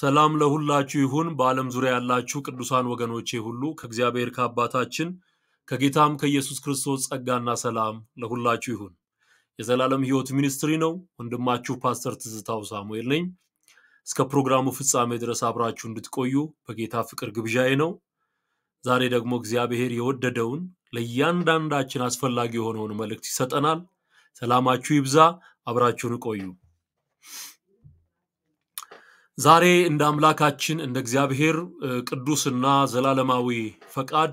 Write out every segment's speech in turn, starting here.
ሰላም ለሁላችሁ ይሁን። በዓለም ዙሪያ ያላችሁ ቅዱሳን ወገኖቼ ሁሉ ከእግዚአብሔር ከአባታችን ከጌታም ከኢየሱስ ክርስቶስ ጸጋና ሰላም ለሁላችሁ ይሁን። የዘላለም ሕይወት ሚኒስትሪ ነው። ወንድማችሁ ፓስተር ትዝታው ሳሙኤል ነኝ። እስከ ፕሮግራሙ ፍጻሜ ድረስ አብራችሁ እንድትቆዩ በጌታ ፍቅር ግብዣዬ ነው። ዛሬ ደግሞ እግዚአብሔር የወደደውን ለእያንዳንዳችን አስፈላጊ የሆነውን መልእክት ይሰጠናል። ሰላማችሁ ይብዛ። አብራችሁን ቆዩ። ዛሬ እንደ አምላካችን እንደ እግዚአብሔር ቅዱስና ዘላለማዊ ፈቃድ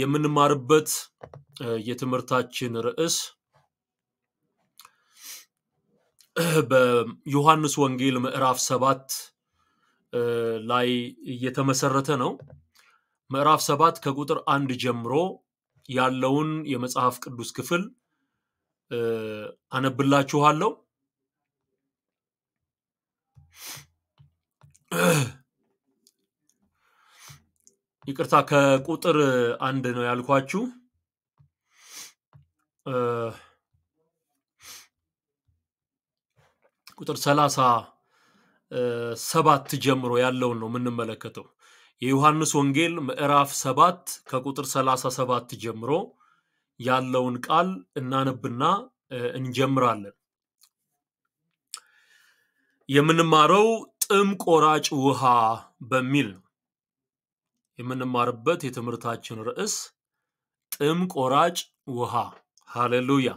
የምንማርበት የትምህርታችን ርዕስ በዮሐንስ ወንጌል ምዕራፍ ሰባት ላይ እየተመሰረተ ነው። ምዕራፍ ሰባት ከቁጥር አንድ ጀምሮ ያለውን የመጽሐፍ ቅዱስ ክፍል አነብላችኋለሁ። ይቅርታ ከቁጥር አንድ ነው ያልኳችሁ። ቁጥር ሰላሳ ሰባት ጀምሮ ያለውን ነው የምንመለከተው። የዮሐንስ ወንጌል ምዕራፍ ሰባት ከቁጥር ሰላሳ ሰባት ጀምሮ ያለውን ቃል እናነብና እንጀምራለን። የምንማረው ጥም ቆራጭ ውሃ በሚል ነው የምንማርበት የትምህርታችን ርዕስ ጥም ቆራጭ ውሃ። ሃሌሉያ!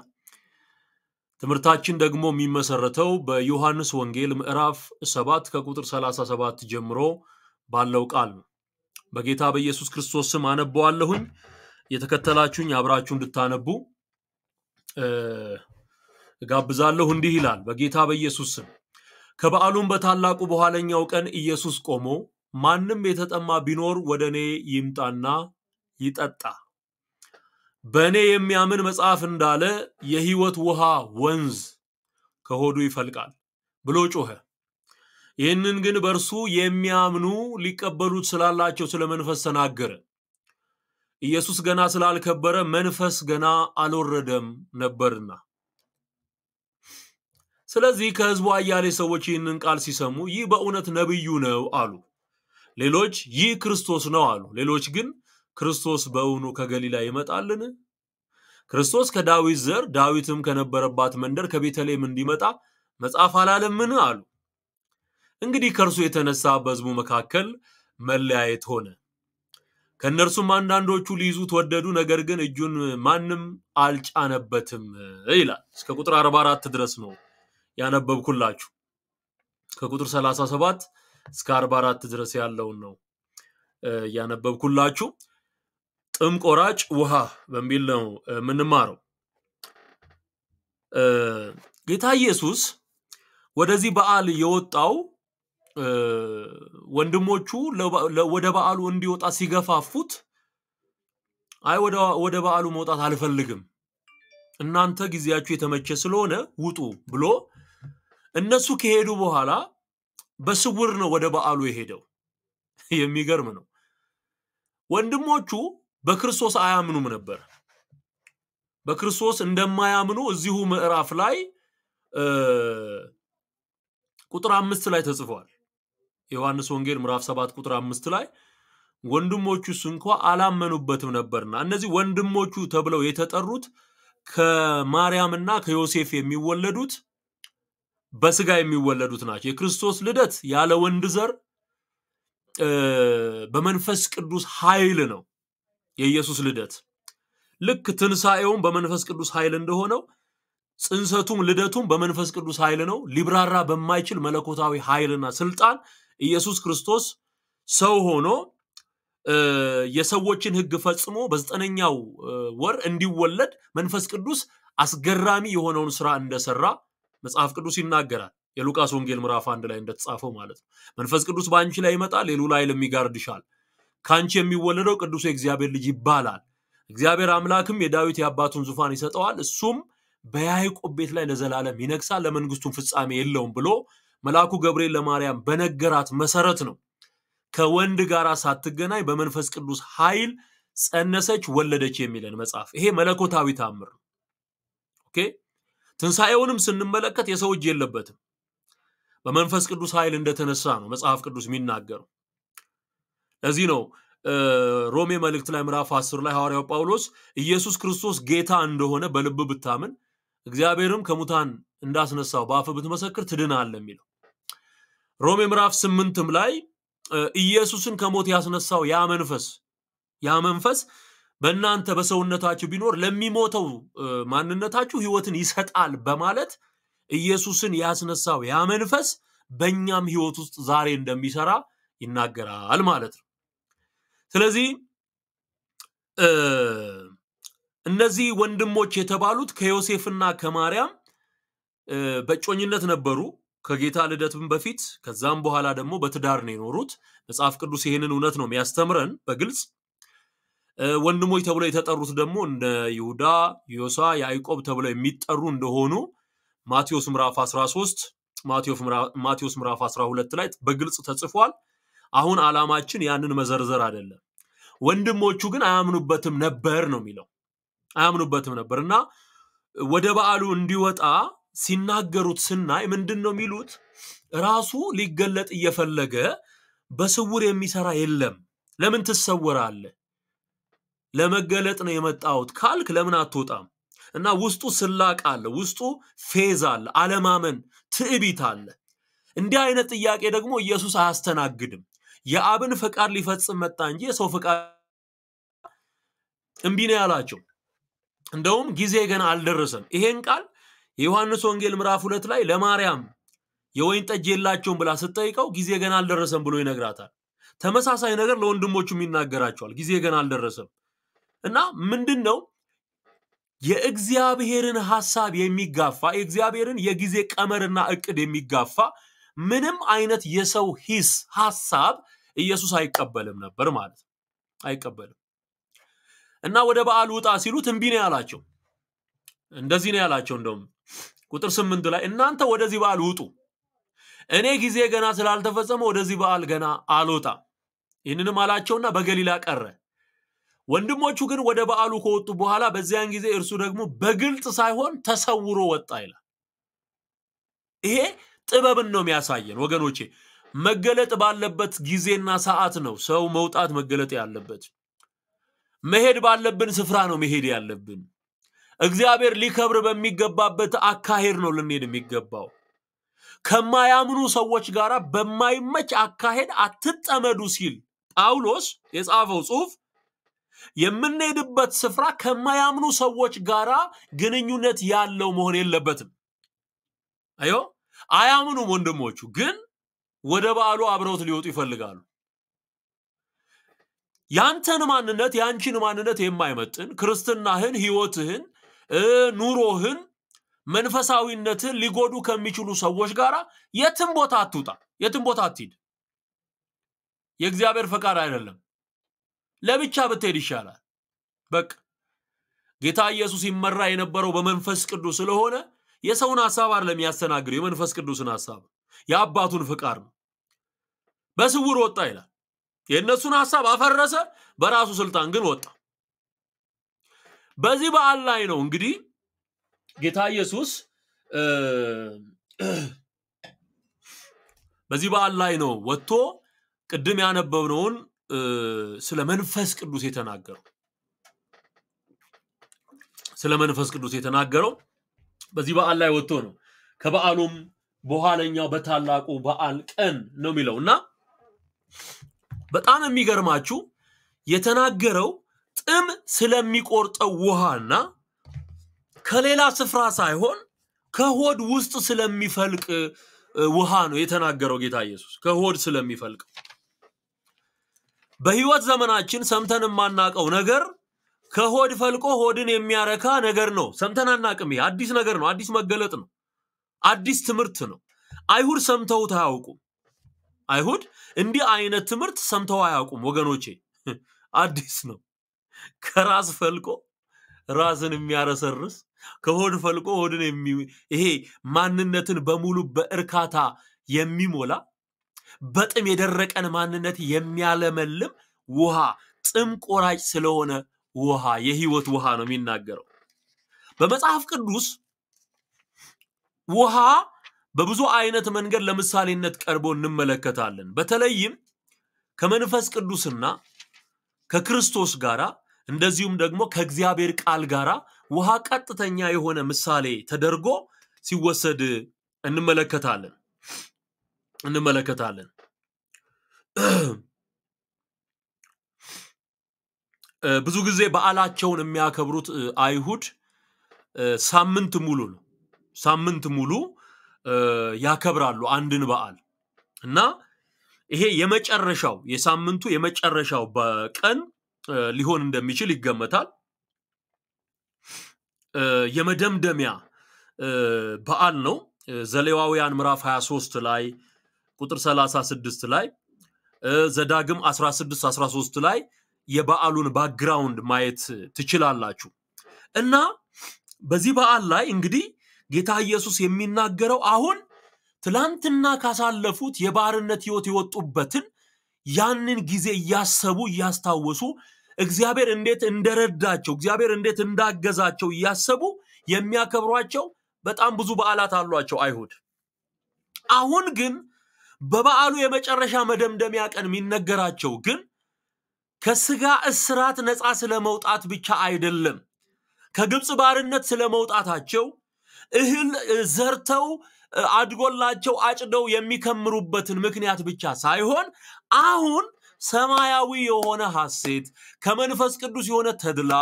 ትምህርታችን ደግሞ የሚመሰረተው በዮሐንስ ወንጌል ምዕራፍ 7 ከቁጥር 37 ጀምሮ ባለው ቃል ነው። በጌታ በኢየሱስ ክርስቶስ ስም አነበዋለሁኝ። የተከተላችሁኝ አብራችሁ እንድታነቡ እጋብዛለሁ። እንዲህ ይላል በጌታ በኢየሱስ ስም ከበዓሉም በታላቁ በኋለኛው ቀን ኢየሱስ ቆሞ ማንም የተጠማ ቢኖር ወደ እኔ ይምጣና ይጠጣ፣ በእኔ የሚያምን መጽሐፍ እንዳለ የሕይወት ውሃ ወንዝ ከሆዱ ይፈልቃል ብሎ ጮኸ። ይህንን ግን በእርሱ የሚያምኑ ሊቀበሉት ስላላቸው ስለ መንፈስ ተናገረ። ኢየሱስ ገና ስላልከበረ መንፈስ ገና አልወረደም ነበርና ስለዚህ ከህዝቡ አያሌ ሰዎች ይህንን ቃል ሲሰሙ ይህ በእውነት ነቢዩ ነው አሉ። ሌሎች ይህ ክርስቶስ ነው አሉ። ሌሎች ግን ክርስቶስ በእውኑ ከገሊላ ይመጣልን? ክርስቶስ ከዳዊት ዘር ዳዊትም ከነበረባት መንደር ከቤተልሔም እንዲመጣ መጽሐፍ አላለምን? አሉ። እንግዲህ ከእርሱ የተነሳ በህዝቡ መካከል መለያየት ሆነ። ከእነርሱም አንዳንዶቹ ሊይዙት ወደዱ፣ ነገር ግን እጁን ማንም አልጫነበትም ይላል። እስከ ቁጥር 44 ድረስ ነው ያነበብኩላችሁ ከቁጥር 37 እስከ 44 ድረስ ያለውን ነው ያነበብኩላችሁ። ጥም ቆራጭ ውሃ በሚል ነው የምንማረው። ጌታ ኢየሱስ ወደዚህ በዓል የወጣው ወንድሞቹ ወደ በዓሉ እንዲወጣ ሲገፋፉት፣ አይ ወደ በዓሉ መውጣት አልፈልግም፣ እናንተ ጊዜያችሁ የተመቸ ስለሆነ ውጡ ብሎ እነሱ ከሄዱ በኋላ በስውር ነው ወደ በዓሉ የሄደው። የሚገርም ነው። ወንድሞቹ በክርስቶስ አያምኑም ነበር። በክርስቶስ እንደማያምኑ እዚሁ ምዕራፍ ላይ ቁጥር አምስት ላይ ተጽፏል። ዮሐንስ ወንጌል ምዕራፍ ሰባት ቁጥር አምስት ላይ ወንድሞቹስ እንኳ አላመኑበትም ነበርና እነዚህ ወንድሞቹ ተብለው የተጠሩት ከማርያምና ከዮሴፍ የሚወለዱት በስጋ የሚወለዱት ናቸው። የክርስቶስ ልደት ያለ ወንድ ዘር በመንፈስ ቅዱስ ኃይል ነው የኢየሱስ ልደት። ልክ ትንሣኤውም በመንፈስ ቅዱስ ኃይል እንደሆነው ጽንሰቱም ልደቱም በመንፈስ ቅዱስ ኃይል ነው። ሊብራራ በማይችል መለኮታዊ ኃይልና ስልጣን ኢየሱስ ክርስቶስ ሰው ሆኖ የሰዎችን ህግ ፈጽሞ በዘጠነኛው ወር እንዲወለድ መንፈስ ቅዱስ አስገራሚ የሆነውን ስራ እንደሰራ መጽሐፍ ቅዱስ ይናገራል። የሉቃስ ወንጌል ምዕራፍ አንድ ላይ እንደተጻፈው ማለት ነው። መንፈስ ቅዱስ በአንቺ ላይ ይመጣል፣ የልዑል ኃይልም ይጋርድሻል። ከአንቺ የሚወለደው ቅዱስ የእግዚአብሔር ልጅ ይባላል። እግዚአብሔር አምላክም የዳዊት የአባቱን ዙፋን ይሰጠዋል፣ እሱም በያዕቆብ ቤት ላይ ለዘላለም ይነግሳል፣ ለመንግስቱም ፍጻሜ የለውም ብሎ መልአኩ ገብርኤል ለማርያም በነገራት መሰረት ነው። ከወንድ ጋር ሳትገናኝ በመንፈስ ቅዱስ ኃይል ጸነሰች፣ ወለደች የሚለን መጽሐፍ ይሄ መለኮታዊ ታምር ነው። ኦኬ ትንሣኤውንም ስንመለከት የሰው እጅ የለበትም። በመንፈስ ቅዱስ ኃይል እንደተነሳ ነው መጽሐፍ ቅዱስ የሚናገረው። ለዚህ ነው ሮሜ መልእክት ላይ ምዕራፍ 10 ላይ ሐዋርያው ጳውሎስ ኢየሱስ ክርስቶስ ጌታ እንደሆነ በልብ ብታምን እግዚአብሔርም ከሙታን እንዳስነሳው በአፍ ብትመሰክር ትድናለህ የሚለው። ሮሜ ምዕራፍ ስምንትም ላይ ኢየሱስን ከሞት ያስነሳው ያ መንፈስ ያ መንፈስ በእናንተ በሰውነታችሁ ቢኖር ለሚሞተው ማንነታችሁ ህይወትን ይሰጣል በማለት ኢየሱስን ያስነሳው ያ መንፈስ በእኛም ህይወት ውስጥ ዛሬ እንደሚሰራ ይናገራል ማለት ነው። ስለዚህ እነዚህ ወንድሞች የተባሉት ከዮሴፍና ከማርያም በእጮኝነት ነበሩ ከጌታ ልደትም በፊት ከዛም በኋላ ደግሞ በትዳር ነው የኖሩት። መጽሐፍ ቅዱስ ይህንን እውነት ነው የሚያስተምረን በግልጽ ወንድሞች ተብለው የተጠሩት ደግሞ እንደ ይሁዳ፣ ዮሳ፣ ያዕቆብ ተብለው የሚጠሩ እንደሆኑ ማቴዎስ ምዕራፍ 13 ማቴዎስ ምዕራፍ 12 ላይ በግልጽ ተጽፏል። አሁን አላማችን ያንን መዘርዘር አይደለም። ወንድሞቹ ግን አያምኑበትም ነበር ነው የሚለው አያምኑበትም ነበር እና ወደ በዓሉ እንዲወጣ ሲናገሩት ስናይ ምንድን ነው የሚሉት? ራሱ ሊገለጥ እየፈለገ በስውር የሚሰራ የለም። ለምን ትሰወራለህ? ለመገለጥ ነው የመጣሁት ካልክ ለምን አትወጣም? እና ውስጡ ስላቅ አለ፣ ውስጡ ፌዝ አለ፣ አለማመን፣ ትዕቢት አለ። እንዲህ አይነት ጥያቄ ደግሞ ኢየሱስ አያስተናግድም። የአብን ፈቃድ ሊፈጽም መጣ እንጂ የሰው ፈቃድ እምቢ ነው ያላቸው። እንደውም ጊዜ ገና አልደረሰም። ይሄን ቃል የዮሐንስ ወንጌል ምዕራፍ ሁለት ላይ ለማርያም የወይን ጠጅ የላቸውም ብላ ስትጠይቀው ጊዜ ገና አልደረሰም ብሎ ይነግራታል። ተመሳሳይ ነገር ለወንድሞቹም ይናገራቸዋል። ጊዜ ገና አልደረሰም። እና ምንድን ነው የእግዚአብሔርን ሐሳብ የሚጋፋ የእግዚአብሔርን የጊዜ ቀመርና እቅድ የሚጋፋ ምንም አይነት የሰው ሂስ ሐሳብ ኢየሱስ አይቀበልም ነበር ማለት አይቀበልም እና ወደ በዓል ውጣ ሲሉት እምቢ ነው ያላቸው። እንደዚህ ነው ያላቸው። እንደውም ቁጥር ስምንት ላይ እናንተ ወደዚህ በዓል ውጡ፣ እኔ ጊዜ ገና ስላልተፈጸመ ወደዚህ በዓል ገና አልወጣም። ይህንንም አላቸውና በገሊላ ቀረ። ወንድሞቹ ግን ወደ በዓሉ ከወጡ በኋላ በዚያን ጊዜ እርሱ ደግሞ በግልጽ ሳይሆን ተሰውሮ ወጣ ይላል። ይሄ ጥበብን ነው የሚያሳየን ወገኖቼ። መገለጥ ባለበት ጊዜና ሰዓት ነው ሰው መውጣት መገለጥ ያለበት። መሄድ ባለብን ስፍራ ነው መሄድ ያለብን። እግዚአብሔር ሊከብር በሚገባበት አካሄድ ነው ልንሄድ የሚገባው። ከማያምኑ ሰዎች ጋር በማይመች አካሄድ አትጠመዱ ሲል ጳውሎስ የጻፈው ጽሁፍ የምንሄድበት ስፍራ ከማያምኑ ሰዎች ጋራ ግንኙነት ያለው መሆን የለበትም። አዮ አያምኑም። ወንድሞቹ ግን ወደ በዓሉ አብረውት ሊወጡ ይፈልጋሉ። ያንተን ማንነት ያንቺን ማንነት የማይመጥን ክርስትናህን፣ ህይወትህን፣ ኑሮህን፣ መንፈሳዊነትን ሊጎዱ ከሚችሉ ሰዎች ጋር የትም ቦታ አትውጣ፣ የትም ቦታ አትሂድ። የእግዚአብሔር ፈቃድ አይደለም። ለብቻ ብትሄድ ይሻላል። በቃ ጌታ ኢየሱስ ይመራ የነበረው በመንፈስ ቅዱስ ስለሆነ የሰውን ሐሳብ አይደለም ያስተናግደው፣ የመንፈስ ቅዱስን ሐሳብ የአባቱን ፍቃድ ነው። በስውር ወጣ ይላል። የእነሱን ሐሳብ አፈረሰ፣ በራሱ ስልጣን ግን ወጣ። በዚህ በዓል ላይ ነው እንግዲህ ጌታ ኢየሱስ በዚህ በዓል ላይ ነው ወጥቶ ቅድም ያነበብነውን ስለ መንፈስ ቅዱስ የተናገረው ስለ መንፈስ ቅዱስ የተናገረው በዚህ በዓል ላይ ወጥቶ ነው። ከበዓሉም በኋለኛው በታላቁ በዓል ቀን ነው የሚለው እና በጣም የሚገርማችሁ የተናገረው ጥም ስለሚቆርጠው ውሃና ከሌላ ስፍራ ሳይሆን ከሆድ ውስጥ ስለሚፈልቅ ውሃ ነው የተናገረው ጌታ ኢየሱስ ከሆድ ስለሚፈልቅ በህይወት ዘመናችን ሰምተን የማናቀው ነገር ከሆድ ፈልቆ ሆድን የሚያረካ ነገር ነው። ሰምተን አናቅም። ይሄ አዲስ ነገር ነው። አዲስ መገለጥ ነው። አዲስ ትምህርት ነው። አይሁድ ሰምተውት አያውቁም። አይሁድ እንዲህ አይነት ትምህርት ሰምተው አያውቁም። ወገኖቼ አዲስ ነው። ከራስ ፈልቆ ራስን የሚያረሰርስ ከሆድ ፈልቆ ሆድን ይሄ ማንነትን በሙሉ በእርካታ የሚሞላ በጥም የደረቀን ማንነት የሚያለመልም ውሃ፣ ጥም ቆራጭ ስለሆነ ውሃ፣ የህይወት ውሃ ነው የሚናገረው። በመጽሐፍ ቅዱስ ውሃ በብዙ አይነት መንገድ ለምሳሌነት ቀርቦ እንመለከታለን። በተለይም ከመንፈስ ቅዱስና ከክርስቶስ ጋራ እንደዚሁም ደግሞ ከእግዚአብሔር ቃል ጋራ ውሃ ቀጥተኛ የሆነ ምሳሌ ተደርጎ ሲወሰድ እንመለከታለን እንመለከታለን። Eh, ብዙ ጊዜ በዓላቸውን የሚያከብሩት eh, አይሁድ eh, ሳምንት ሙሉ ነው። ሳምንት ሙሉ ያከብራሉ አንድን በዓል እና ይሄ የመጨረሻው የሳምንቱ የመጨረሻው በቀን ሊሆን እንደሚችል ይገመታል። የመደምደሚያ በዓል ነው። ዘሌዋውያን ምዕራፍ 23 ላይ ቁጥር 36 ላይ ዘዳግም 16 13 ላይ የበዓሉን ባክግራውንድ ማየት ትችላላችሁ። እና በዚህ በዓል ላይ እንግዲህ ጌታ ኢየሱስ የሚናገረው አሁን ትላንትና ካሳለፉት የባርነት ህይወት የወጡበትን ያንን ጊዜ እያሰቡ እያስታወሱ እግዚአብሔር እንዴት እንደረዳቸው እግዚአብሔር እንዴት እንዳገዛቸው እያሰቡ የሚያከብሯቸው በጣም ብዙ በዓላት አሏቸው አይሁድ። አሁን ግን በበዓሉ የመጨረሻ መደምደሚያ ቀን የሚነገራቸው ግን ከስጋ እስራት ነፃ ስለመውጣት ብቻ አይደለም። ከግብፅ ባርነት ስለመውጣታቸው እህል ዘርተው አድጎላቸው አጭደው የሚከምሩበትን ምክንያት ብቻ ሳይሆን አሁን ሰማያዊ የሆነ ሐሴት ከመንፈስ ቅዱስ የሆነ ተድላ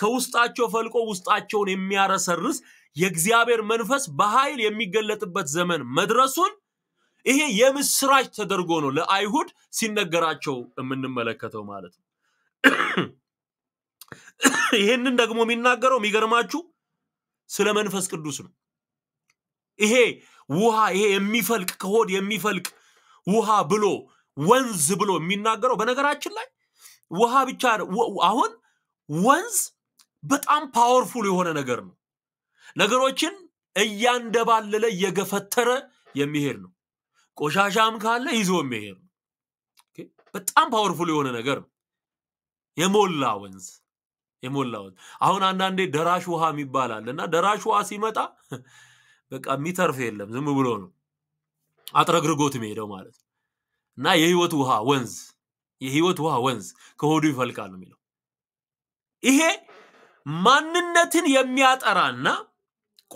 ከውስጣቸው ፈልቆ ውስጣቸውን የሚያረሰርስ የእግዚአብሔር መንፈስ በኃይል የሚገለጥበት ዘመን መድረሱን ይሄ የምስራች ተደርጎ ነው ለአይሁድ ሲነገራቸው የምንመለከተው ማለት ነው። ይሄንን ደግሞ የሚናገረው የሚገርማችሁ ስለ መንፈስ ቅዱስ ነው። ይሄ ውሃ ይሄ የሚፈልቅ ከሆድ የሚፈልቅ ውሃ ብሎ ወንዝ ብሎ የሚናገረው በነገራችን ላይ ውሃ ብቻ አሁን ወንዝ በጣም ፓወርፉል የሆነ ነገር ነው። ነገሮችን እያንደባለለ እየገፈተረ የሚሄድ ነው። ቆሻሻም ካለ ይዞ የሚሄድ በጣም ፓወርፉል የሆነ ነገር ነው። የሞላ ወንዝ የሞላ ወንዝ። አሁን አንዳንዴ ደራሽ ውሃ የሚባል አለ እና ደራሽ ውሃ ሲመጣ በቃ የሚተርፍ የለም ዝም ብሎ ነው አጥረግርጎት የሚሄደው ማለት ነው። እና የህይወት ውሃ ወንዝ የህይወት ውሃ ወንዝ ከሆዱ ይፈልቃል ነው የሚለው። ይሄ ማንነትን የሚያጠራና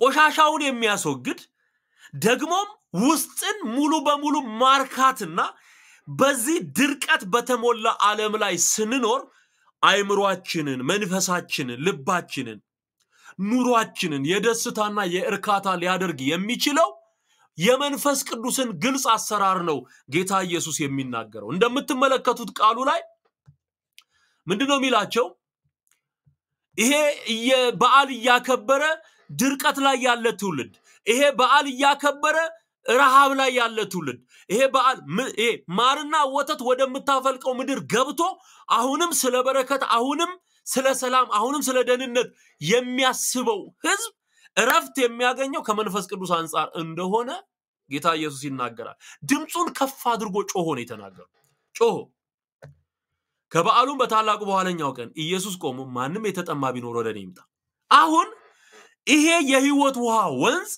ቆሻሻውን የሚያስወግድ ደግሞም ውስጥን ሙሉ በሙሉ ማርካትና በዚህ ድርቀት በተሞላ ዓለም ላይ ስንኖር አይምሯችንን፣ መንፈሳችንን፣ ልባችንን፣ ኑሯችንን የደስታና የእርካታ ሊያደርግ የሚችለው የመንፈስ ቅዱስን ግልጽ አሰራር ነው ጌታ ኢየሱስ የሚናገረው። እንደምትመለከቱት ቃሉ ላይ ምንድን ነው የሚላቸው? ይሄ በዓል እያከበረ ድርቀት ላይ ያለ ትውልድ፣ ይሄ በዓል እያከበረ ረሃብ ላይ ያለ ትውልድ ይሄ በዓል ማርና ወተት ወደምታፈልቀው ምድር ገብቶ አሁንም ስለ በረከት፣ አሁንም ስለ ሰላም፣ አሁንም ስለ ደህንነት የሚያስበው ህዝብ እረፍት የሚያገኘው ከመንፈስ ቅዱስ አንጻር እንደሆነ ጌታ ኢየሱስ ይናገራል። ድምፁን ከፍ አድርጎ ጮሆ ነው የተናገሩ ጮሆ ከበዓሉም በታላቁ በኋለኛው ቀን ኢየሱስ ቆሞ ማንም የተጠማ ቢኖር ወደ እኔ ይምጣ። አሁን ይሄ የህይወት ውሃ ወንዝ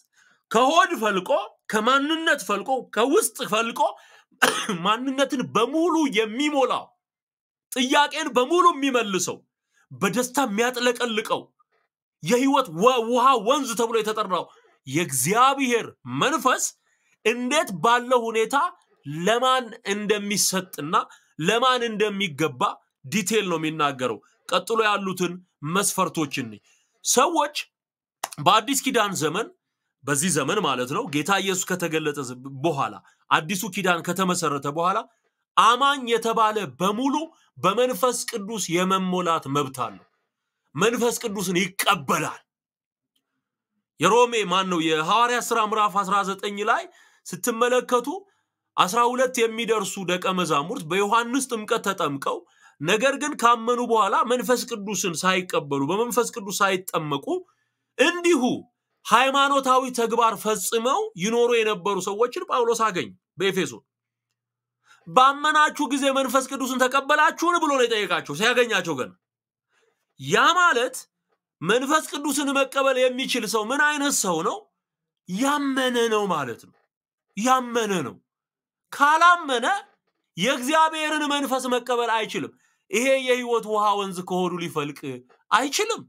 ከሆድ ፈልቆ ከማንነት ፈልቆ ከውስጥ ፈልቆ ማንነትን በሙሉ የሚሞላው ጥያቄን በሙሉ የሚመልሰው በደስታ የሚያጥለቀልቀው የህይወት ውሃ ወንዝ ተብሎ የተጠራው የእግዚአብሔር መንፈስ እንዴት ባለው ሁኔታ ለማን እንደሚሰጥና ለማን እንደሚገባ ዲቴል ነው የሚናገረው። ቀጥሎ ያሉትን መስፈርቶችን ሰዎች በአዲስ ኪዳን ዘመን በዚህ ዘመን ማለት ነው ጌታ ኢየሱስ ከተገለጠ በኋላ አዲሱ ኪዳን ከተመሰረተ በኋላ አማኝ የተባለ በሙሉ በመንፈስ ቅዱስ የመሞላት መብት አለው። መንፈስ ቅዱስን ይቀበላል። የሮሜ ማን ነው የሐዋርያ ሥራ ምዕራፍ 19 ላይ ስትመለከቱ አስራ ሁለት የሚደርሱ ደቀ መዛሙርት በዮሐንስ ጥምቀት ተጠምቀው ነገር ግን ካመኑ በኋላ መንፈስ ቅዱስን ሳይቀበሉ በመንፈስ ቅዱስ ሳይጠመቁ እንዲሁ ሃይማኖታዊ ተግባር ፈጽመው ይኖሩ የነበሩ ሰዎችን ጳውሎስ አገኝ በኤፌሶን ባመናችሁ ጊዜ መንፈስ ቅዱስን ተቀበላችሁን ብሎ ነው የጠየቃቸው ሲያገኛቸው ገና ያ ማለት መንፈስ ቅዱስን መቀበል የሚችል ሰው ምን አይነት ሰው ነው ያመነ ነው ማለት ነው ያመነ ነው ካላመነ የእግዚአብሔርን መንፈስ መቀበል አይችልም ይሄ የህይወት ውሃ ወንዝ ከሆዱ ሊፈልቅ አይችልም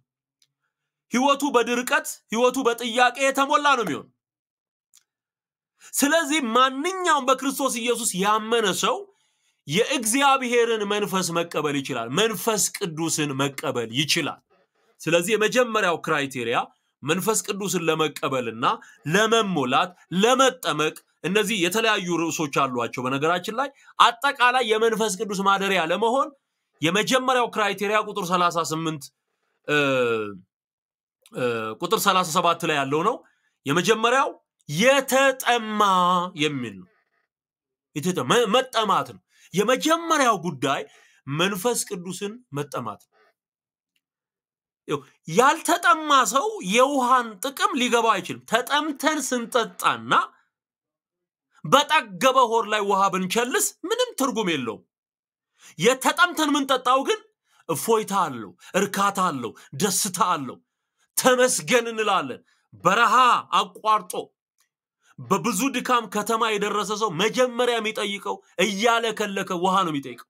ህይወቱ በድርቀት ህይወቱ በጥያቄ የተሞላ ነው የሚሆን። ስለዚህ ማንኛውም በክርስቶስ ኢየሱስ ያመነ ሰው የእግዚአብሔርን መንፈስ መቀበል ይችላል። መንፈስ ቅዱስን መቀበል ይችላል። ስለዚህ የመጀመሪያው ክራይቴሪያ መንፈስ ቅዱስን ለመቀበልና ለመሞላት ለመጠመቅ እነዚህ የተለያዩ ርዕሶች አሏቸው። በነገራችን ላይ አጠቃላይ የመንፈስ ቅዱስ ማደሪያ ለመሆን የመጀመሪያው ክራይቴሪያ ቁጥር 38 ቁጥር 37 ላይ ያለው ነው። የመጀመሪያው የተጠማ የሚል ነው። መጠማት ነው። የመጀመሪያው ጉዳይ መንፈስ ቅዱስን መጠማት ነው። ያልተጠማ ሰው የውሃን ጥቅም ሊገባ አይችልም። ተጠምተን ስንጠጣና በጠገበ ሆድ ላይ ውሃ ብንቸልስ ምንም ትርጉም የለውም። የተጠምተን ምንጠጣው ግን እፎይታ አለው፣ እርካታ አለው፣ ደስታ አለው። ተመስገን እንላለን። በረሃ አቋርጦ በብዙ ድካም ከተማ የደረሰ ሰው መጀመሪያ የሚጠይቀው እያለከለከ ውሃ ነው የሚጠይቀው።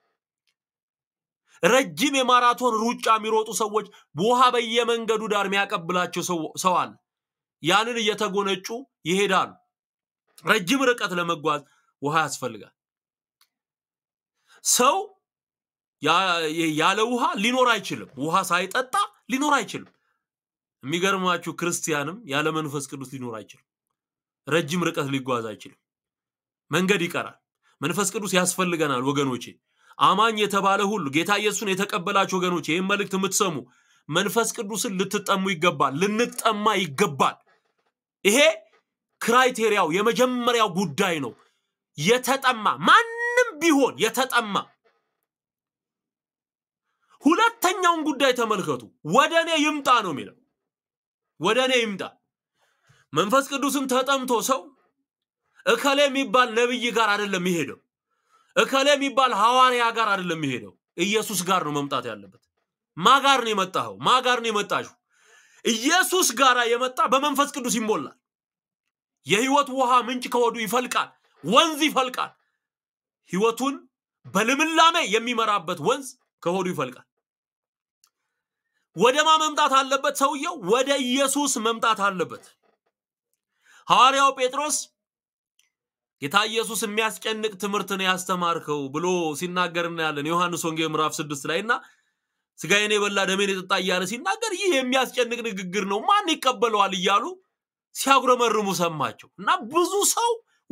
ረጅም የማራቶን ሩጫ የሚሮጡ ሰዎች ውሃ በየመንገዱ ዳር የሚያቀብላቸው ሰው አለ። ያንን እየተጎነጩ ይሄዳሉ። ረጅም ርቀት ለመጓዝ ውሃ ያስፈልጋል። ሰው ያለ ውሃ ሊኖር አይችልም። ውሃ ሳይጠጣ ሊኖር አይችልም። የሚገርማችሁ ክርስቲያንም ያለ መንፈስ ቅዱስ ሊኖር አይችልም። ረጅም ርቀት ሊጓዝ አይችልም። መንገድ ይቀራል። መንፈስ ቅዱስ ያስፈልገናል ወገኖቼ። አማኝ የተባለ ሁሉ ጌታ ኢየሱስን የተቀበላችሁ ወገኖቼ ይህም መልእክት የምትሰሙ መንፈስ ቅዱስን ልትጠሙ ይገባል፣ ልንጠማ ይገባል። ይሄ ክራይቴሪያው የመጀመሪያው ጉዳይ ነው። የተጠማ ማንም ቢሆን የተጠማ። ሁለተኛውን ጉዳይ ተመልከቱ። ወደ እኔ ይምጣ ነው የሚለው ወደ እኔ ይምጣ። መንፈስ ቅዱስን ተጠምቶ ሰው እከሌ የሚባል ነብይ ጋር አይደለም የሚሄደው፣ እከሌ የሚባል ሐዋርያ ጋር አይደለም የሚሄደው፣ ኢየሱስ ጋር ነው መምጣት ያለበት። ማ ጋር ነው የመጣኸው? ማ ጋር ነው የመጣሽው? ኢየሱስ ጋር የመጣ በመንፈስ ቅዱስ ይሞላል። የህይወት ውሃ ምንጭ ከወዱ ይፈልቃል፣ ወንዝ ይፈልቃል። ህይወቱን በልምላሜ የሚመራበት ወንዝ ከሆዱ ይፈልቃል። ወደ ማ መምጣት አለበት? ሰውየው ወደ ኢየሱስ መምጣት አለበት። ሐዋርያው ጴጥሮስ ጌታ ኢየሱስ የሚያስጨንቅ ትምህርትን ያስተማርከው ብሎ ሲናገር እናያለን ዮሐንስ ወንጌል ምዕራፍ ስድስት ላይ እና ስጋዬን የበላ ደሜን የጠጣ እያለ ሲናገር ይህ የሚያስጨንቅ ንግግር ነው፣ ማን ይቀበለዋል እያሉ ሲያጉረመርሙ ሰማቸው እና ብዙ ሰው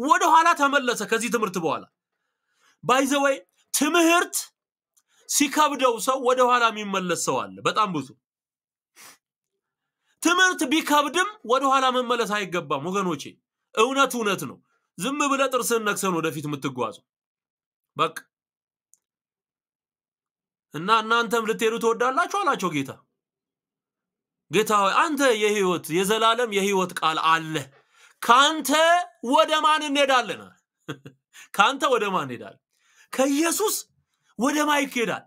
ወደኋላ ተመለሰ ከዚህ ትምህርት በኋላ ባይዘወይ ትምህርት ሲከብደው ሰው ወደኋላ የሚመለስ ሰው አለ። በጣም ብዙ ትምህርት ቢከብድም ወደኋላ መመለስ አይገባም ወገኖቼ። እውነት እውነት ነው። ዝም ብለ ጥርስን ነክሰን ወደፊት የምትጓዙ በቅ እና እናንተም ልትሄዱ ትወዳላችሁ አላቸው ጌታ። ጌታ ሆይ አንተ የህይወት የዘላለም የህይወት ቃል አለ፣ ከአንተ ወደ ማን እንሄዳለን? ከአንተ ወደ ማን እንሄዳለን? ከኢየሱስ ወደ ማይክ ይሄዳል።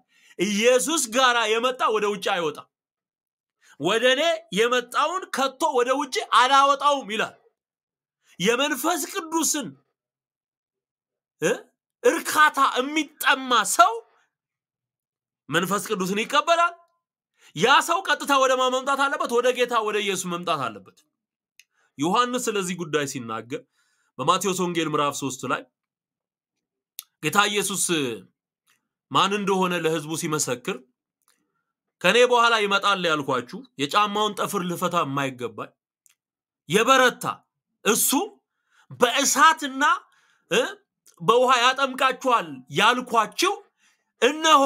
ኢየሱስ ጋራ የመጣ ወደ ውጭ አይወጣ። ወደ እኔ የመጣውን ከቶ ወደ ውጭ አላወጣውም ይላል። የመንፈስ ቅዱስን እርካታ የሚጠማ ሰው መንፈስ ቅዱስን ይቀበላል። ያ ሰው ቀጥታ ወደ ማ መምጣት አለበት? ወደ ጌታ ወደ ኢየሱስ መምጣት አለበት። ዮሐንስ ስለዚህ ጉዳይ ሲናገር በማቴዎስ ወንጌል ምዕራፍ ሶስት ላይ ጌታ ኢየሱስ ማን እንደሆነ ለህዝቡ ሲመሰክር ከኔ በኋላ ይመጣል ያልኳችሁ የጫማውን ጠፍር ልፈታ የማይገባኝ የበረታ እሱ በእሳትና በውሃ ያጠምቃችኋል ያልኳችሁ እነሆ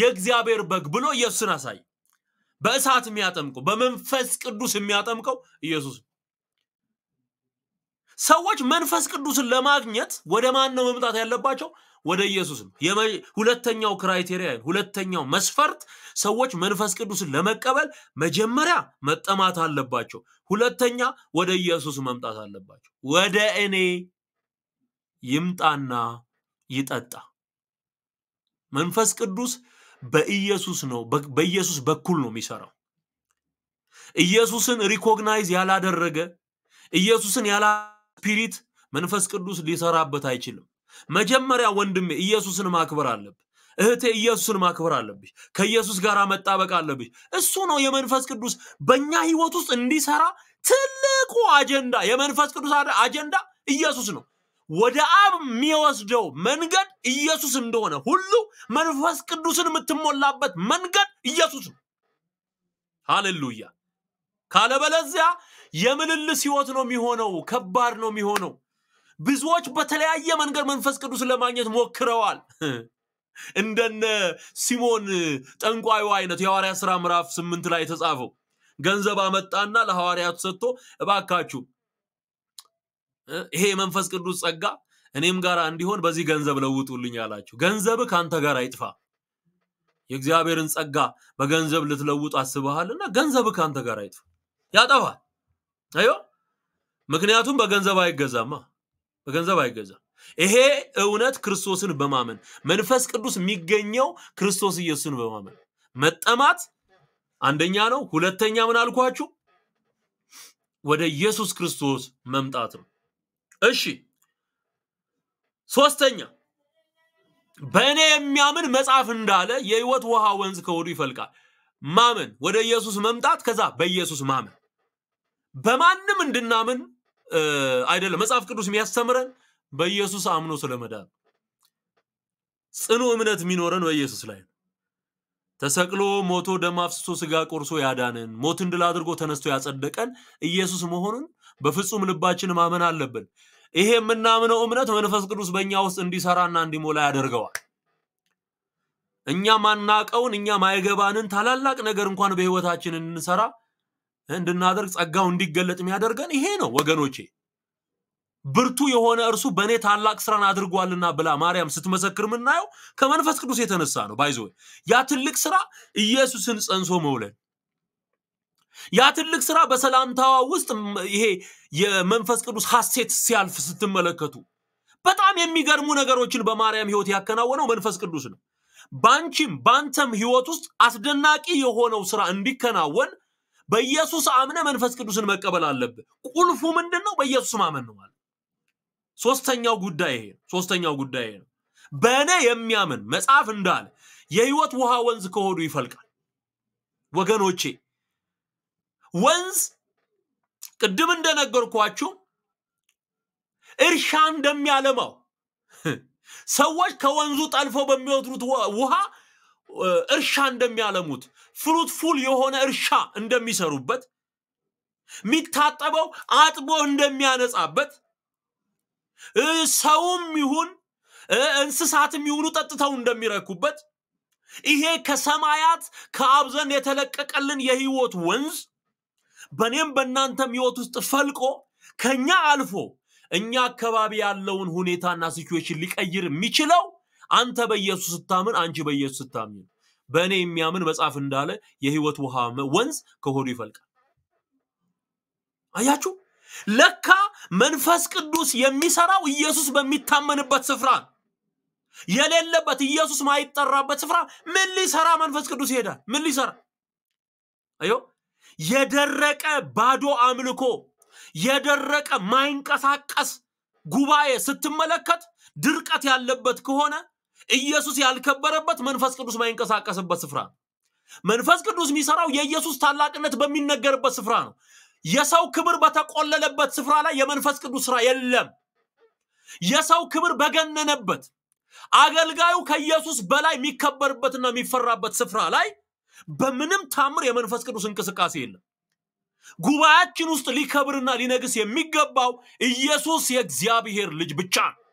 የእግዚአብሔር በግ ብሎ ኢየሱስን አሳይ። በእሳት የሚያጠምቀው በመንፈስ ቅዱስ የሚያጠምቀው ኢየሱስ ሰዎች መንፈስ ቅዱስን ለማግኘት ወደ ማን ነው መምጣት ያለባቸው? ወደ ነው። ሁለተኛው ክራይቴሪያ ሁለተኛው መስፈርት ሰዎች መንፈስ ቅዱስን ለመቀበል መጀመሪያ መጠማት አለባቸው። ሁለተኛ ወደ ኢየሱስ መምጣት አለባቸው። ወደ እኔ ይምጣና ይጠጣ። መንፈስ ቅዱስ በኢየሱስ ነው በኢየሱስ በኩል ነው የሚሰራው። ኢየሱስን ሪኮግናይዝ ያላደረገ ኢየሱስን ያላ ስፒሪት መንፈስ ቅዱስ ሊሰራበት አይችልም። መጀመሪያ ወንድሜ ኢየሱስን ማክበር አለብ። እህቴ ኢየሱስን ማክበር አለብሽ። ከኢየሱስ ጋር መጣበቅ አለብሽ። እሱ ነው የመንፈስ ቅዱስ በእኛ ህይወት ውስጥ እንዲሰራ ትልቁ አጀንዳ፣ የመንፈስ ቅዱስ አጀንዳ ኢየሱስ ነው። ወደ አብ የሚወስደው መንገድ ኢየሱስ እንደሆነ ሁሉ መንፈስ ቅዱስን የምትሞላበት መንገድ ኢየሱስ ነው። ሃሌሉያ። ካለበለዚያ የምልልስ ህይወት ነው የሚሆነው። ከባድ ነው የሚሆነው። ብዙዎች በተለያየ መንገድ መንፈስ ቅዱስ ለማግኘት ሞክረዋል። እንደነ ሲሞን ጠንቋዩ አይነት የሐዋርያ ሥራ ምዕራፍ ስምንት ላይ የተጻፈው ገንዘብ አመጣና ለሐዋርያቱ ሰጥቶ እባካችሁ ይሄ የመንፈስ ቅዱስ ጸጋ እኔም ጋር እንዲሆን በዚህ ገንዘብ ለውጡልኝ አላቸው። ገንዘብ ከአንተ ጋር አይጥፋ። የእግዚአብሔርን ጸጋ በገንዘብ ልትለውጥ አስበሃል እና ገንዘብ ከአንተ ጋር አይጥፋ፣ ያጠፋል። አዮ ምክንያቱም በገንዘብ አይገዛማ። በገንዘብ አይገዛም። ይሄ እውነት ክርስቶስን በማመን መንፈስ ቅዱስ የሚገኘው ክርስቶስ ኢየሱስን በማመን መጠማት አንደኛ ነው። ሁለተኛ ምን አልኳችሁ? ወደ ኢየሱስ ክርስቶስ መምጣት ነው። እሺ፣ ሶስተኛ በእኔ የሚያምን መጽሐፍ እንዳለ የህይወት ውሃ ወንዝ ከሆዱ ይፈልቃል። ማመን፣ ወደ ኢየሱስ መምጣት፣ ከዛ በኢየሱስ ማመን በማንም እንድናምን አይደለም። መጽሐፍ ቅዱስ የሚያስተምረን በኢየሱስ አምኖ ስለመዳን ጽኑ እምነት የሚኖረን በኢየሱስ ላይ ነው። ተሰቅሎ ሞቶ ደም አፍስሶ ስጋ ቆርሶ ያዳንን ሞትን ድል አድርጎ ተነስቶ ያጸደቀን ኢየሱስ መሆኑን በፍጹም ልባችን ማመን አለብን። ይሄ የምናምነው እምነት መንፈስ ቅዱስ በእኛ ውስጥ እንዲሰራና እንዲሞላ ያደርገዋል። እኛ ማናቀውን እኛ ማይገባንን ታላላቅ ነገር እንኳን በህይወታችን እንሰራ እንድናደርግ ጸጋው እንዲገለጥ የሚያደርገን ይሄ ነው ወገኖቼ። ብርቱ የሆነ እርሱ በእኔ ታላቅ ስራን አድርጓልና ብላ ማርያም ስትመሰክር የምናየው ከመንፈስ ቅዱስ የተነሳ ነው። ባይዞ ያ ትልቅ ስራ ኢየሱስን ጸንሶ መውለድ፣ ያ ትልቅ ስራ በሰላምታዋ ውስጥ ይሄ የመንፈስ ቅዱስ ሐሴት ሲያልፍ ስትመለከቱ በጣም የሚገርሙ ነገሮችን በማርያም ህይወት ያከናወነው መንፈስ ቅዱስ ነው። ባንቺም ባንተም ህይወት ውስጥ አስደናቂ የሆነው ስራ እንዲከናወን በኢየሱስ አምነ መንፈስ ቅዱስን መቀበል አለብ ቁልፉ ምንድን ነው? በኢየሱስ ማመን ነው ማለት። ሶስተኛው ጉዳይ ይሄ ነው። ሶስተኛው ጉዳይ ይሄ ነው። በእኔ የሚያምን መጽሐፍ እንዳለ የህይወት ውሃ ወንዝ ከሆዱ ይፈልቃል። ወገኖቼ ወንዝ ቅድም እንደነገርኳችሁ እርሻ እንደሚያለማው ሰዎች ከወንዙ ጠልፈው በሚወትሩት ውሃ እርሻ እንደሚያለሙት ፍሩትፉል የሆነ እርሻ እንደሚሰሩበት፣ የሚታጠበው አጥቦ እንደሚያነጻበት፣ ሰውም ይሁን እንስሳትም ይሁኑ ጠጥተው እንደሚረኩበት ይሄ ከሰማያት ከአብ ዘንድ የተለቀቀልን የህይወት ወንዝ በእኔም በእናንተም ህይወት ውስጥ ፈልቆ ከኛ አልፎ እኛ አካባቢ ያለውን ሁኔታና ሲቹዌሽን ሊቀይር የሚችለው አንተ በኢየሱስ ስታምን፣ አንቺ በኢየሱስ ስታምን በእኔ የሚያምን መጽሐፍ እንዳለ የህይወት ውሃ ወንዝ ከሆዱ ይፈልቃል። አያችሁ፣ ለካ መንፈስ ቅዱስ የሚሰራው ኢየሱስ በሚታመንበት ስፍራ የሌለበት ኢየሱስ ማይጠራበት ስፍራ ምን ሊሰራ መንፈስ ቅዱስ ይሄዳል? ምን ሊሰራ አዮ የደረቀ ባዶ አምልኮ የደረቀ ማይንቀሳቀስ ጉባኤ ስትመለከት ድርቀት ያለበት ከሆነ ኢየሱስ ያልከበረበት መንፈስ ቅዱስ የማይንቀሳቀስበት ስፍራ ነው። መንፈስ ቅዱስ የሚሰራው የኢየሱስ ታላቅነት በሚነገርበት ስፍራ ነው። የሰው ክብር በተቆለለበት ስፍራ ላይ የመንፈስ ቅዱስ ስራ የለም። የሰው ክብር በገነነበት አገልጋዩ ከኢየሱስ በላይ የሚከበርበትና የሚፈራበት ስፍራ ላይ በምንም ታምር የመንፈስ ቅዱስ እንቅስቃሴ የለም። ጉባኤያችን ውስጥ ሊከብርና ሊነግስ የሚገባው ኢየሱስ የእግዚአብሔር ልጅ ብቻ ነው።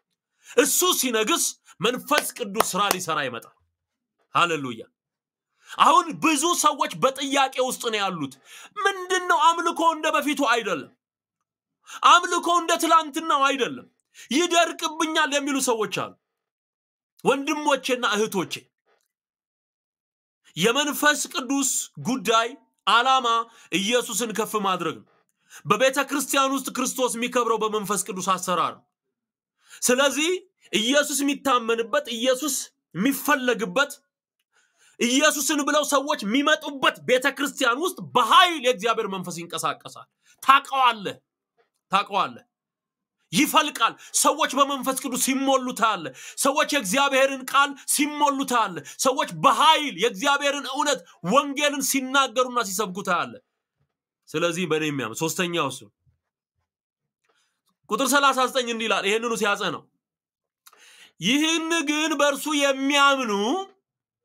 እሱ ሲነግስ መንፈስ ቅዱስ ስራ ሊሰራ ይመጣል። ሃሌሉያ። አሁን ብዙ ሰዎች በጥያቄ ውስጥ ነው ያሉት። ምንድን ነው አምልኮ እንደ በፊቱ አይደለም፣ አምልኮ እንደ ትላንትናው አይደለም፣ ይደርቅብኛል የሚሉ ሰዎች አሉ። ወንድሞቼና እህቶቼ የመንፈስ ቅዱስ ጉዳይ አላማ ኢየሱስን ከፍ ማድረግ ነው። በቤተ ክርስቲያን ውስጥ ክርስቶስ የሚከብረው በመንፈስ ቅዱስ አሰራር ነው። ስለዚህ ኢየሱስ የሚታመንበት ኢየሱስ የሚፈለግበት ኢየሱስን ብለው ሰዎች የሚመጡበት ቤተ ክርስቲያን ውስጥ በኃይል የእግዚአብሔር መንፈስ ይንቀሳቀሳል። ታቀዋለ ታቀዋለ ይፈልቃል። ሰዎች በመንፈስ ቅዱስ ሲሞሉ ታያለህ። ሰዎች የእግዚአብሔርን ቃል ሲሞሉ ታያለህ። ሰዎች በኃይል የእግዚአብሔርን እውነት ወንጌልን ሲናገሩና ሲሰብኩ ታያለህ። ስለዚህ በእኔ የሚያምን ሶስተኛው እሱ ቁጥር 39 እንዲህ ይላል። ይህንኑ ሲያጸ ነው ይህን ግን በእርሱ የሚያምኑ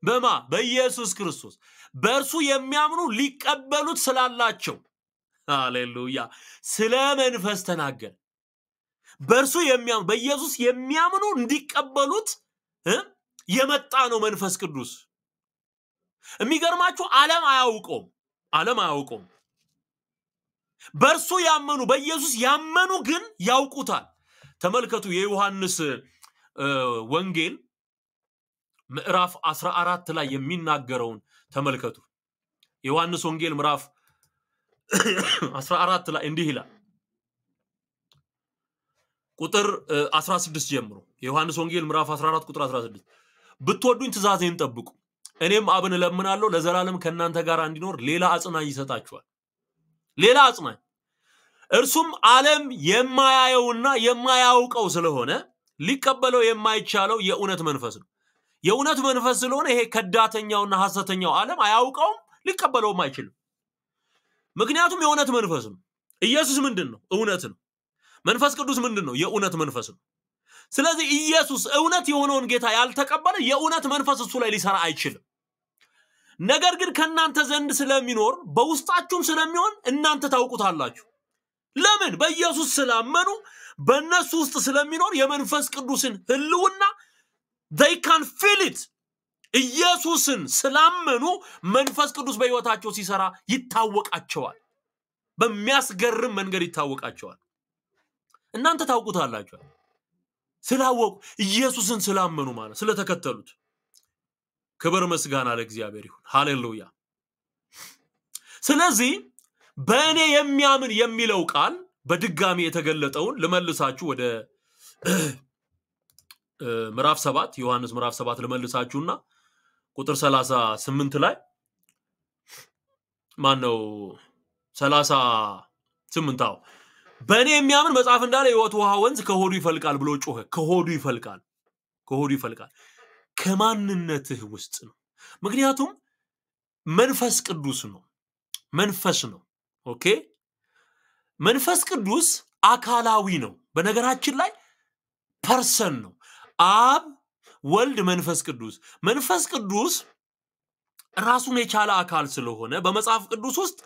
በማ በኢየሱስ ክርስቶስ በእርሱ የሚያምኑ ሊቀበሉት ስላላቸው ሃሌሉያ ስለ መንፈስ ተናገር በእርሱ የሚያምኑ በኢየሱስ የሚያምኑ እንዲቀበሉት የመጣ ነው መንፈስ ቅዱስ። የሚገርማችሁ ዓለም አያውቀውም፣ ዓለም አያውቀውም። በእርሱ ያመኑ በኢየሱስ ያመኑ ግን ያውቁታል። ተመልከቱ የዮሐንስ ወንጌል ምዕራፍ 14 ላይ የሚናገረውን ተመልከቱ። ዮሐንስ ወንጌል ምዕራፍ 14 ላይ እንዲህ ይላል ቁጥር 16 ጀምሮ የዮሐንስ ወንጌል ምዕራፍ 14 ቁጥር 16 ብትወዱኝ ትእዛዜን ጠብቁ፣ እኔም አብን እለምናለሁ ለዘላለም ከእናንተ ጋር እንዲኖር ሌላ አጽናኝ ይሰጣችኋል። ሌላ አጽናኝ እርሱም ዓለም የማያየውና የማያውቀው ስለሆነ ሊቀበለው የማይቻለው የእውነት መንፈስ ነው። የእውነት መንፈስ ስለሆነ ይሄ ከዳተኛውና ሐሰተኛው ዓለም አያውቀውም፣ ሊቀበለውም አይችልም። ምክንያቱም የእውነት መንፈስ ነው። ኢየሱስ ምንድን ነው? እውነት ነው። መንፈስ ቅዱስ ምንድን ነው? የእውነት መንፈስ ነው። ስለዚህ ኢየሱስ እውነት የሆነውን ጌታ ያልተቀበለ የእውነት መንፈስ እሱ ላይ ሊሰራ አይችልም። ነገር ግን ከእናንተ ዘንድ ስለሚኖር በውስጣችሁም ስለሚሆን እናንተ ታውቁታላችሁ። ለምን? በኢየሱስ ስላመኑ በእነሱ ውስጥ ስለሚኖር የመንፈስ ቅዱስን ህልውና ዘይ ካን ፊል ኢት ኢየሱስን ስላመኑ መንፈስ ቅዱስ በህይወታቸው ሲሰራ ይታወቃቸዋል። በሚያስገርም መንገድ ይታወቃቸዋል። እናንተ ታውቁታላችሁ። ስላወቁ ኢየሱስን ስላመኑ ማለት ስለተከተሉት። ክብር ምስጋና ለእግዚአብሔር ይሁን። ሃሌሉያ። ስለዚህ በእኔ የሚያምን የሚለው ቃል በድጋሚ የተገለጠውን ልመልሳችሁ ወደ ምዕራፍ ሰባት ዮሐንስ ምዕራፍ ሰባት ልመልሳችሁና ቁጥር ሰላሳ ስምንት ላይ ማን ነው ሰላሳ ስምንት አዎ በእኔ የሚያምን መጽሐፍ እንዳለ የሕይወት ውሃ ወንዝ ከሆዱ ይፈልቃል ብሎ ጮኸ። ከሆዱ ይፈልቃል፣ ከሆዱ ይፈልቃል ከማንነትህ ውስጥ ነው። ምክንያቱም መንፈስ ቅዱስ ነው፣ መንፈስ ነው። ኦኬ መንፈስ ቅዱስ አካላዊ ነው። በነገራችን ላይ ፐርሰን ነው። አብ፣ ወልድ፣ መንፈስ ቅዱስ። መንፈስ ቅዱስ ራሱን የቻለ አካል ስለሆነ በመጽሐፍ ቅዱስ ውስጥ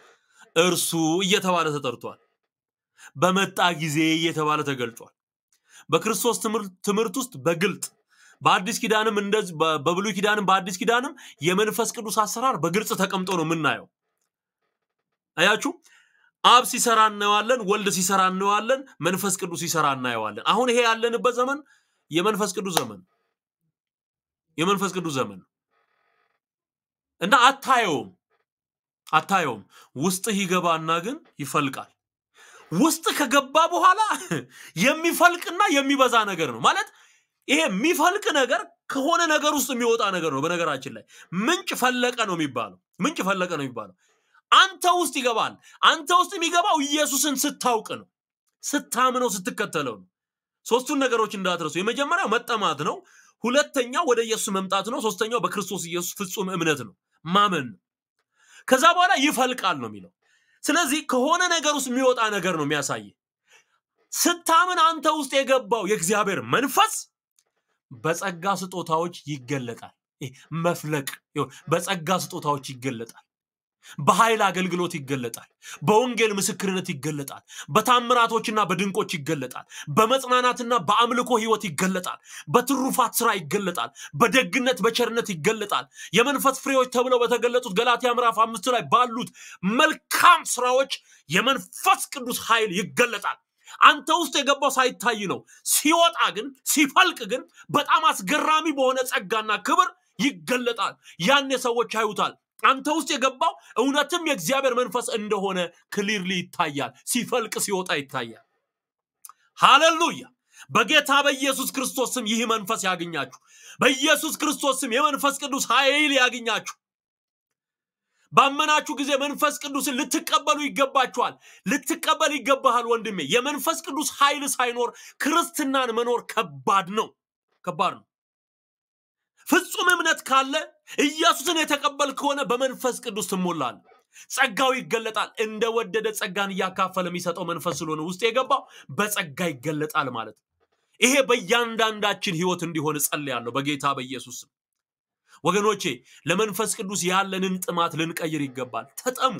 እርሱ እየተባለ ተጠርቷል። በመጣ ጊዜ እየተባለ ተገልጿል። በክርስቶስ ትምህርት ውስጥ በግልጥ በአዲስ ኪዳንም እንደዚህ በብሉይ ኪዳንም በአዲስ ኪዳንም የመንፈስ ቅዱስ አሰራር በግልጽ ተቀምጦ ነው የምናየው። አያችሁ አብ ሲሰራ እናየዋለን፣ ወልድ ሲሰራ እናየዋለን፣ መንፈስ ቅዱስ ሲሰራ እናየዋለን። አሁን ይሄ ያለንበት ዘመን የመንፈስ ቅዱስ ዘመን የመንፈስ ቅዱስ ዘመን እና አታየውም አታየውም። ውስጥህ ይገባና ግን ይፈልቃል። ውስጥ ከገባ በኋላ የሚፈልቅና የሚበዛ ነገር ነው ማለት ይሄ የሚፈልቅ ነገር ከሆነ ነገር ውስጥ የሚወጣ ነገር ነው። በነገራችን ላይ ምንጭ ፈለቀ ነው የሚባለው። ምንጭ ፈለቀ ነው የሚባለው። አንተ ውስጥ ይገባል። አንተ ውስጥ የሚገባው ኢየሱስን ስታውቅ ነው፣ ስታምነው፣ ስትከተለው ነው። ሶስቱን ነገሮች እንዳትረሱ። የመጀመሪያው መጠማት ነው። ሁለተኛው ወደ ኢየሱስ መምጣት ነው። ሶስተኛው በክርስቶስ ኢየሱስ ፍጹም እምነት ነው፣ ማመን ነው። ከዛ በኋላ ይፈልቃል ነው የሚለው። ስለዚህ ከሆነ ነገር ውስጥ የሚወጣ ነገር ነው የሚያሳይ። ስታምን አንተ ውስጥ የገባው የእግዚአብሔር መንፈስ በጸጋ ስጦታዎች ይገለጣል። መፍለቅ በጸጋ ስጦታዎች ይገለጣል። በኃይል አገልግሎት ይገለጣል። በወንጌል ምስክርነት ይገለጣል። በታምራቶችና በድንቆች ይገለጣል። በመጽናናትና በአምልኮ ህይወት ይገለጣል። በትሩፋት ስራ ይገለጣል። በደግነት በቸርነት ይገለጣል። የመንፈስ ፍሬዎች ተብለው በተገለጡት ገላትያ ምዕራፍ አምስት ላይ ባሉት መልካም ስራዎች የመንፈስ ቅዱስ ኃይል ይገለጣል። አንተ ውስጥ የገባው ሳይታይ ነው። ሲወጣ ግን ሲፈልቅ ግን በጣም አስገራሚ በሆነ ጸጋና ክብር ይገለጣል። ያኔ ሰዎች ያዩታል። አንተ ውስጥ የገባው እውነትም የእግዚአብሔር መንፈስ እንደሆነ ክሊርሊ ይታያል። ሲፈልቅ ሲወጣ ይታያል። ሃሌሉያ! በጌታ በኢየሱስ ክርስቶስ ስም ይህ መንፈስ ያገኛችሁ። በኢየሱስ ክርስቶስ ስም የመንፈስ ቅዱስ ኃይል ያገኛችሁ። ባመናችሁ ጊዜ መንፈስ ቅዱስን ልትቀበሉ ይገባችኋል። ልትቀበል ይገባሃል ወንድሜ። የመንፈስ ቅዱስ ኃይል ሳይኖር ክርስትናን መኖር ከባድ ነው፣ ከባድ ነው። ፍጹም እምነት ካለ ኢየሱስን የተቀበል ከሆነ በመንፈስ ቅዱስ ትሞላል። ጸጋው ይገለጣል። እንደወደደ ጸጋን እያካፈለ የሚሰጠው መንፈስ ስለሆነ ውስጥ የገባው በጸጋ ይገለጣል ማለት ይሄ በእያንዳንዳችን ህይወት እንዲሆን እጸልያለሁ በጌታ በኢየሱስ ወገኖቼ ለመንፈስ ቅዱስ ያለንን ጥማት ልንቀይር ይገባል። ተጠሙ።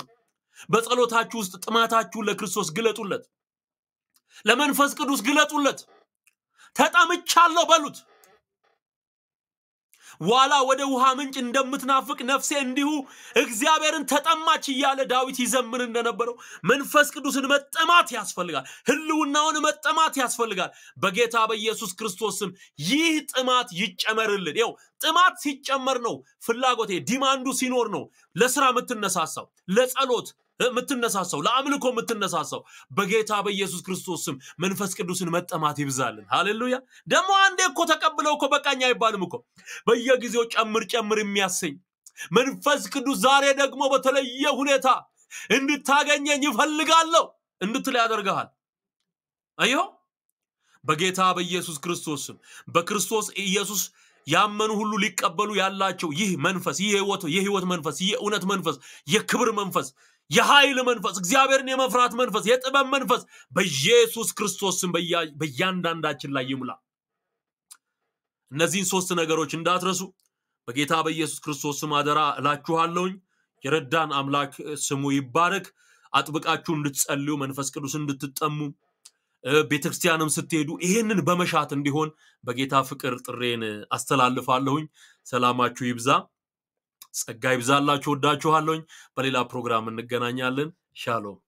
በጸሎታችሁ ውስጥ ጥማታችሁን ለክርስቶስ ግለጡለት። ለመንፈስ ቅዱስ ግለጡለት። ተጠምቻለሁ በሉት። ዋላ ወደ ውሃ ምንጭ እንደምትናፍቅ ነፍሴ እንዲሁ እግዚአብሔርን ተጠማች እያለ ዳዊት ይዘምን እንደነበረው መንፈስ ቅዱስን መጠማት ያስፈልጋል። ህልውናውን መጠማት ያስፈልጋል። በጌታ በኢየሱስ ክርስቶስ ስም ይህ ጥማት ይጨመርልን። ይው ጥማት ሲጨመር ነው ፍላጎቴ ዲማንዱ ሲኖር ነው ለስራ የምትነሳሳው ለጸሎት የምትነሳሰው ለአምልኮ የምትነሳሰው በጌታ በኢየሱስ ክርስቶስ ስም መንፈስ ቅዱስን መጠማት ይብዛልን። ሃሌሉያ። ደግሞ አንዴ እኮ ተቀብለው እኮ በቃኝ አይባልም እኮ በየጊዜው ጨምር ጨምር የሚያሰኝ መንፈስ ቅዱስ ዛሬ ደግሞ በተለየ ሁኔታ እንድታገኘኝ ይፈልጋለሁ እንድትል ያደርግሃል። አዮ በጌታ በኢየሱስ ክርስቶስ በክርስቶስ ኢየሱስ ያመኑ ሁሉ ሊቀበሉ ያላቸው ይህ መንፈስ ይህ ህይወት የህይወት መንፈስ የእውነት መንፈስ የክብር መንፈስ የኃይል መንፈስ፣ እግዚአብሔርን የመፍራት መንፈስ፣ የጥበብ መንፈስ በኢየሱስ ክርስቶስም በእያንዳንዳችን ላይ ይሙላ። እነዚህን ሶስት ነገሮች እንዳትረሱ በጌታ በኢየሱስ ክርስቶስ ስም አደራ እላችኋለሁኝ። የረዳን አምላክ ስሙ ይባረክ። አጥብቃችሁ እንድትጸልዩ መንፈስ ቅዱስ እንድትጠሙ ቤተክርስቲያንም ስትሄዱ ይህንን በመሻት እንዲሆን በጌታ ፍቅር ጥሬን አስተላልፋለሁኝ። ሰላማችሁ ይብዛ። ጸጋ ይብዛላችሁ። ወዳችኋለሁኝ። በሌላ ፕሮግራም እንገናኛለን። ሻሎም